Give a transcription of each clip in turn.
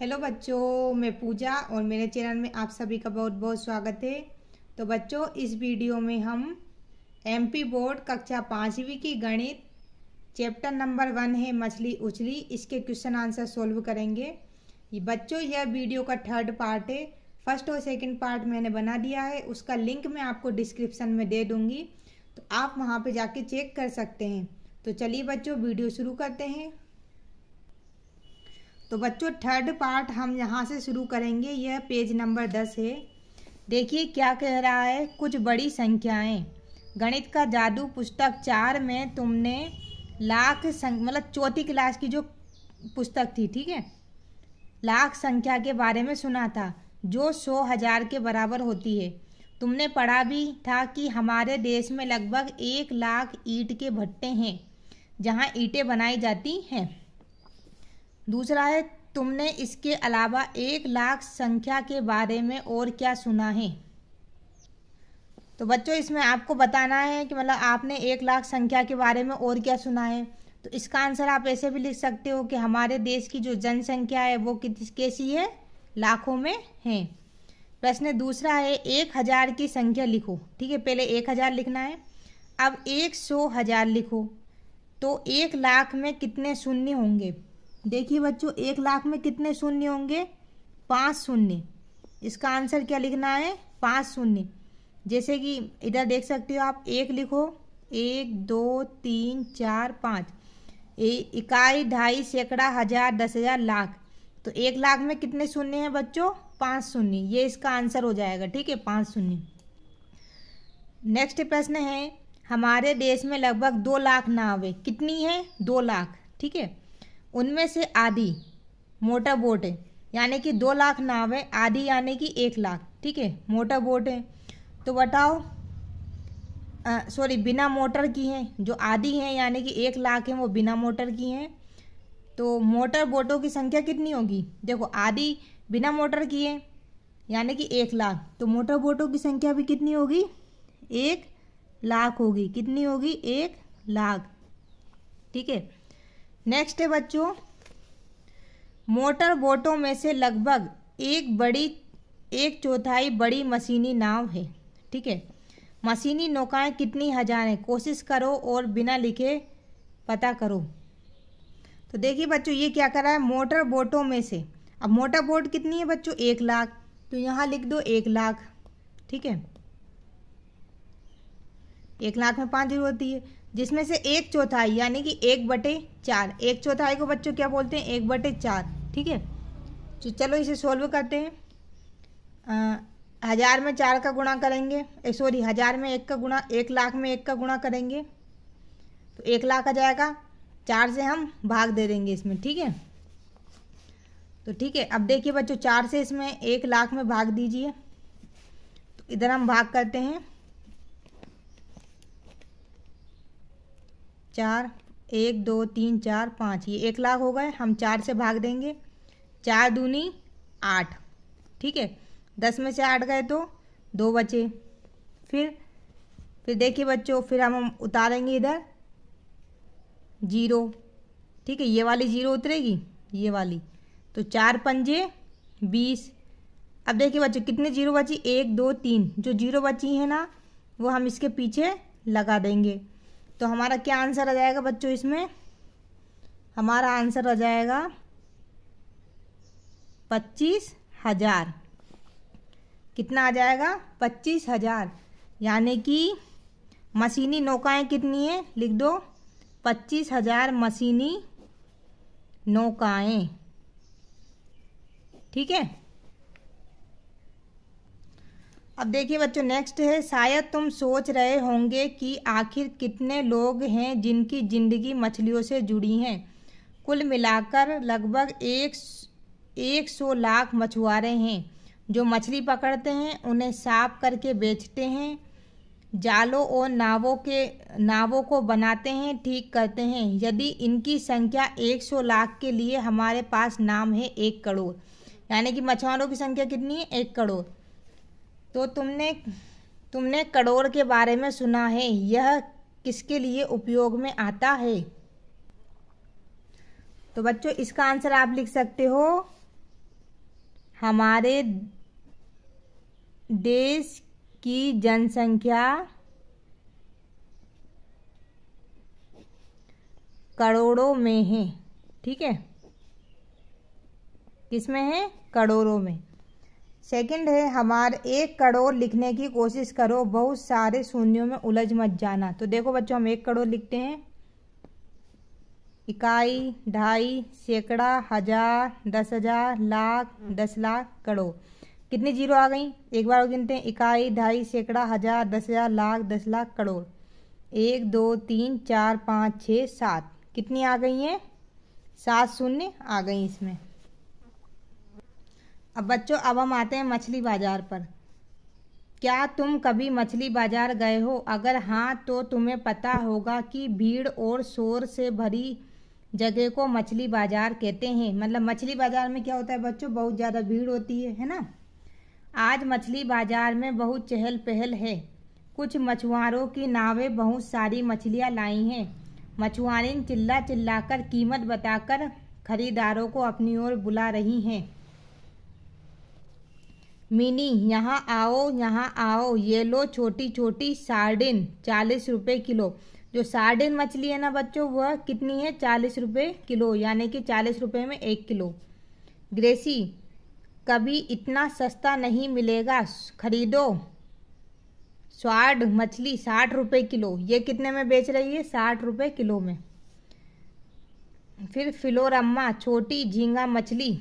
hello बच्चों मैं पूजा और मेरे चैनल में आप सभी का बहुत बहुत स्वागत है तो बच्चों इस वीडियो में हम एमपी बोर्ड कक्षा पाँचवीं की गणित चैप्टर नंबर वन है मछली उछली इसके क्वेश्चन आंसर सोल्व करेंगे बच्चों यह वीडियो का थर्ड पार्ट है फर्स्ट और सेकंड पार्ट मैंने बना दिया है उसका लिंक मैं आपको डिस्क्रिप्सन में दे दूँगी तो आप वहाँ पर जाके चेक कर सकते हैं तो चलिए बच्चों वीडियो शुरू करते हैं तो बच्चों थर्ड पार्ट हम यहाँ से शुरू करेंगे यह पेज नंबर दस है देखिए क्या कह रहा है कुछ बड़ी संख्याएं गणित का जादू पुस्तक चार में तुमने लाख मतलब चौथी क्लास की जो पुस्तक थी ठीक है लाख संख्या के बारे में सुना था जो सौ हज़ार के बराबर होती है तुमने पढ़ा भी था कि हमारे देश में लगभग एक लाख ईट के भट्टे हैं जहाँ ईटें बनाई जाती हैं दूसरा है तुमने इसके अलावा एक लाख संख्या के बारे में और क्या सुना है तो बच्चों इसमें आपको बताना है कि मतलब आपने एक लाख संख्या के बारे में और क्या सुना है तो इसका आंसर आप ऐसे भी लिख सकते हो कि हमारे देश की जो जनसंख्या है वो कितनी कैसी है लाखों में है प्रश्न दूसरा है एक हज़ार की संख्या लिखो ठीक है पहले एक हज़ार लिखना है अब एक सौ हज़ार लिखो तो एक लाख में कितने शून्य होंगे देखिए बच्चों एक लाख में कितने शून्य होंगे पाँच शून्य इसका आंसर क्या लिखना है पाँच शून्य जैसे कि इधर देख सकते हो आप एक लिखो एक दो तीन चार पाँच इकाई ढाई सैकड़ा हजार दस हजार लाख तो एक लाख में कितने शून्य हैं बच्चों पाँच शून्य ये इसका आंसर हो जाएगा ठीक है पाँच शून्य नेक्स्ट प्रश्न है हमारे देश में लगभग दो लाख नावें कितनी है दो लाख ठीक है उनमें से आधी मोटर है यानी कि दो लाख नाव है आधी यानी कि एक लाख ठीक है मोटर है तो बताओ सॉरी बिना मोटर की हैं जो आधी हैं यानी कि एक लाख हैं वो बिना मोटर की हैं तो मोटर बोटों की संख्या कितनी होगी देखो आधी बिना मोटर की है यानी कि एक लाख तो मोटर बोटों की संख्या भी कितनी होगी एक लाख होगी कितनी होगी एक लाख ठीक है नेक्स्ट है बच्चों मोटर बोटों में से लगभग एक बड़ी एक चौथाई बड़ी मशीनी नाव है ठीक है मशीनी नौकाएं कितनी हजार हैं कोशिश करो और बिना लिखे पता करो तो देखिए बच्चों ये क्या कर रहा है मोटर बोटों में से अब मोटर बोट कितनी है बच्चों एक लाख तो यहाँ लिख दो एक लाख ठीक है एक लाख में पाँच जीरो होती है जिसमें से एक चौथाई यानी कि एक बटे चार एक चौथाई को बच्चों क्या बोलते हैं एक बटे चार ठीक है तो चलो इसे सॉल्व करते हैं आ, हज़ार में चार का गुणा करेंगे सॉरी हज़ार में एक का गुणा एक लाख में एक का गुणा करेंगे तो एक लाख आ जाएगा चार से हम भाग दे देंगे इसमें ठीक है तो ठीक है अब देखिए बच्चों चार से इसमें एक लाख में भाग दीजिए तो इधर हम भाग करते हैं चार एक दो तीन चार पाँच ये एक लाख हो गए हम चार से भाग देंगे चार दूनी आठ ठीक है दस में से आठ गए तो दो बचे फिर फिर देखिए बच्चों फिर हम उतारेंगे इधर जीरो ठीक है ये वाली जीरो उतरेगी ये वाली तो चार पंजे बीस अब देखिए बच्चों कितने जीरो बची एक दो तीन जो जीरो बची है ना वो हम इसके पीछे लगा देंगे तो हमारा क्या आंसर आ जाएगा बच्चों इसमें हमारा आंसर आ जाएगा पच्चीस हज़ार कितना आ जाएगा पच्चीस हज़ार यानी कि मशीनी नौकाएं कितनी हैं लिख दो पच्चीस हज़ार मशीनी नौकाएं ठीक है अब देखिए बच्चों नेक्स्ट है शायद तुम सोच रहे होंगे कि आखिर कितने लोग हैं जिनकी ज़िंदगी मछलियों से जुड़ी हैं कुल मिलाकर लगभग एक एक सौ लाख मछुआरे हैं जो मछली पकड़ते हैं उन्हें साफ करके बेचते हैं जालों और नावों के नावों को बनाते हैं ठीक करते हैं यदि इनकी संख्या एक सौ लाख के लिए हमारे पास नाम है एक करोड़ यानी कि मछुआरों की संख्या कितनी है एक करोड़ तो तुमने तुमने कड़ोर के बारे में सुना है यह किसके लिए उपयोग में आता है तो बच्चों इसका आंसर आप लिख सकते हो हमारे देश की जनसंख्या करोड़ों में है ठीक है किसमें है करोड़ों में सेकंड है हमारे एक करोड़ लिखने की कोशिश करो बहुत सारे शून्यों में उलझ मत जाना तो देखो बच्चों हम एक करोड़ लिखते हैं इकाई ढाई सैकड़ा हज़ार दस हज़ार लाख दस लाख करोड़ कितनी जीरो आ गई एक बार गिनते हैं इकाई ढाई सैकड़ा हज़ार दस हज़ार लाख दस लाख करोड़ एक दो तीन चार पाँच छः सात कितनी आ गई हैं सात शून्य आ गई इसमें अब बच्चों अब हम आते हैं मछली बाज़ार पर क्या तुम कभी मछली बाज़ार गए हो अगर हाँ तो तुम्हें पता होगा कि भीड़ और शोर से भरी जगह को मछली बाज़ार कहते हैं मतलब मछली बाज़ार में क्या होता है बच्चों बहुत ज़्यादा भीड़ होती है है ना आज मछली बाज़ार में बहुत चहल पहल है कुछ मछुआरों की नावें बहुत सारी मछलियाँ लाई हैं मछुआरिन चिल्ला कर कीमत बताकर खरीदारों को अपनी ओर बुला रही हैं मिनी यहाँ आओ यहाँ आओ ये लो छोटी छोटी सार्डिन चालीस रुपये किलो जो सार्डिन मछली है ना बच्चों वह कितनी है चालीस रुपये किलो यानी कि चालीस रुपये में एक किलो ग्रेसी कभी इतना सस्ता नहीं मिलेगा खरीदो स्वाड मछली साठ रुपये किलो ये कितने में बेच रही है साठ रुपये किलो में फिर फिलोरम्मा छोटी झींगा मछली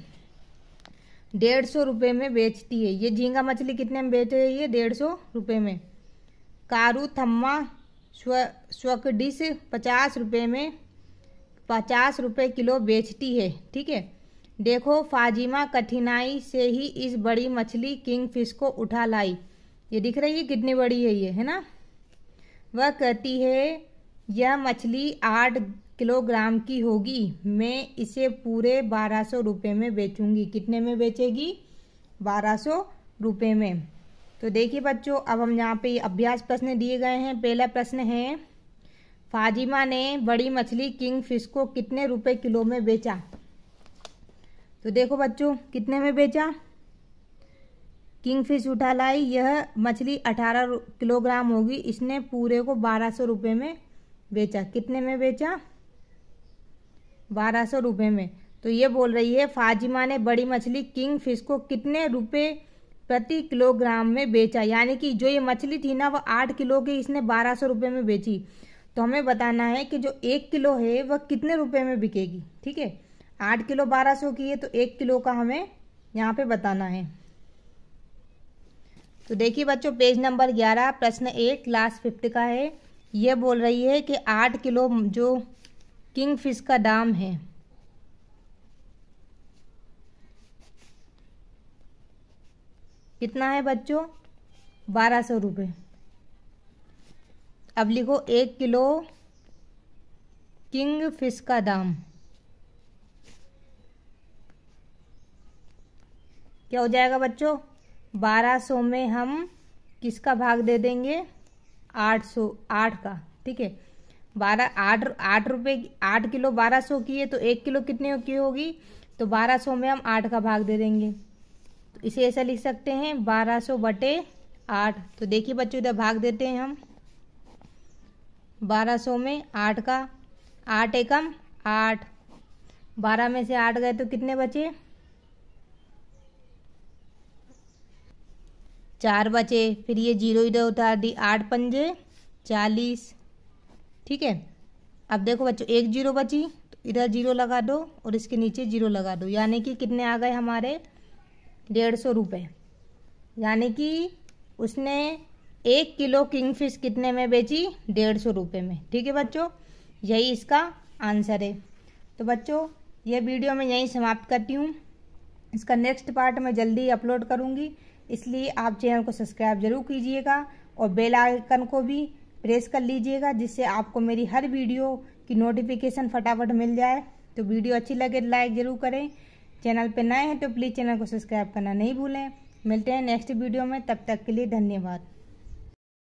डेढ़ सौ रुपये में बेचती है ये झींगा मछली कितने में बेच रही है डेढ़ सौ रुपये में कारू थम्मा स्व स्वकडिस पचास रुपये में पचास रुपये किलो बेचती है ठीक है देखो फाजिमा कठिनाई से ही इस बड़ी मछली किंग फिश को उठा लाई ये दिख रही है कितनी बड़ी है ये है ना वह कहती है यह मछली आठ किलोग्राम की होगी मैं इसे पूरे बारह सौ रुपये में बेचूंगी कितने में बेचेगी बारह सौ रुपये में तो देखिए बच्चों अब हम यहाँ पे अभ्यास प्रश्न दिए गए हैं पहला प्रश्न है फाजिमा ने बड़ी मछली किंग फिश को कितने रुपए किलो में बेचा तो देखो बच्चों कितने में बेचा किंग फिश उठा लाई यह मछली अठारह किलोग्राम होगी इसने पूरे को बारह सौ रुपये में बेचा कितने में बेचा बारह सौ रुपये में तो ये बोल रही है फाजिमा ने बड़ी मछली किंग फिश को कितने रुपए प्रति किलोग्राम में बेचा यानी कि जो ये मछली थी ना वो आठ किलो की इसने बारह सौ रुपये में बेची तो हमें बताना है कि जो एक किलो है वह कितने रुपये में बिकेगी ठीक है आठ किलो बारह सौ की है तो एक किलो का हमें यहाँ पे बताना है तो देखिए बच्चों पेज नंबर ग्यारह प्रश्न एक क्लास फिफ्थ का है ये बोल रही है कि आठ किलो जो किंगफिश का दाम है कितना है बच्चों बारह सौ रुपये अब लिखो एक किलो किंग फिश का दाम क्या हो जाएगा बच्चों बारह सौ में हम किसका भाग दे देंगे आठ सौ आठ का ठीक है बारह आठ आठ रुपये आठ किलो बारह सौ की है तो एक किलो कितने की होगी तो बारह सौ में हम आठ का भाग दे देंगे तो इसे ऐसा लिख सकते हैं बारह सौ बटे आठ तो देखिए बच्चों इधर भाग देते हैं हम बारह सौ में आठ का आठ एकम आठ बारह में से आठ गए तो कितने बचे चार बचे फिर ये जीरो इधर उतार दी आठ पंजे चालीस ठीक है अब देखो बच्चों एक जीरो बची तो इधर जीरो लगा दो और इसके नीचे जीरो लगा दो यानी कि कितने आ गए हमारे डेढ़ सौ रुपये यानी कि उसने एक किलो किंगफिश कितने में बेची डेढ़ सौ रुपये में ठीक है बच्चों यही इसका आंसर है तो बच्चों ये वीडियो मैं यहीं समाप्त करती हूँ इसका नेक्स्ट पार्ट मैं जल्दी अपलोड करूँगी इसलिए आप चैनल को सब्सक्राइब जरूर कीजिएगा और बेल आइकन को भी प्रेस कर लीजिएगा जिससे आपको मेरी हर वीडियो की नोटिफिकेशन फटाफट मिल जाए तो वीडियो अच्छी लगे लाइक तो ज़रूर करें चैनल पर नए हैं तो प्लीज़ चैनल को सब्सक्राइब करना नहीं भूलें मिलते हैं नेक्स्ट वीडियो में तब तक के लिए धन्यवाद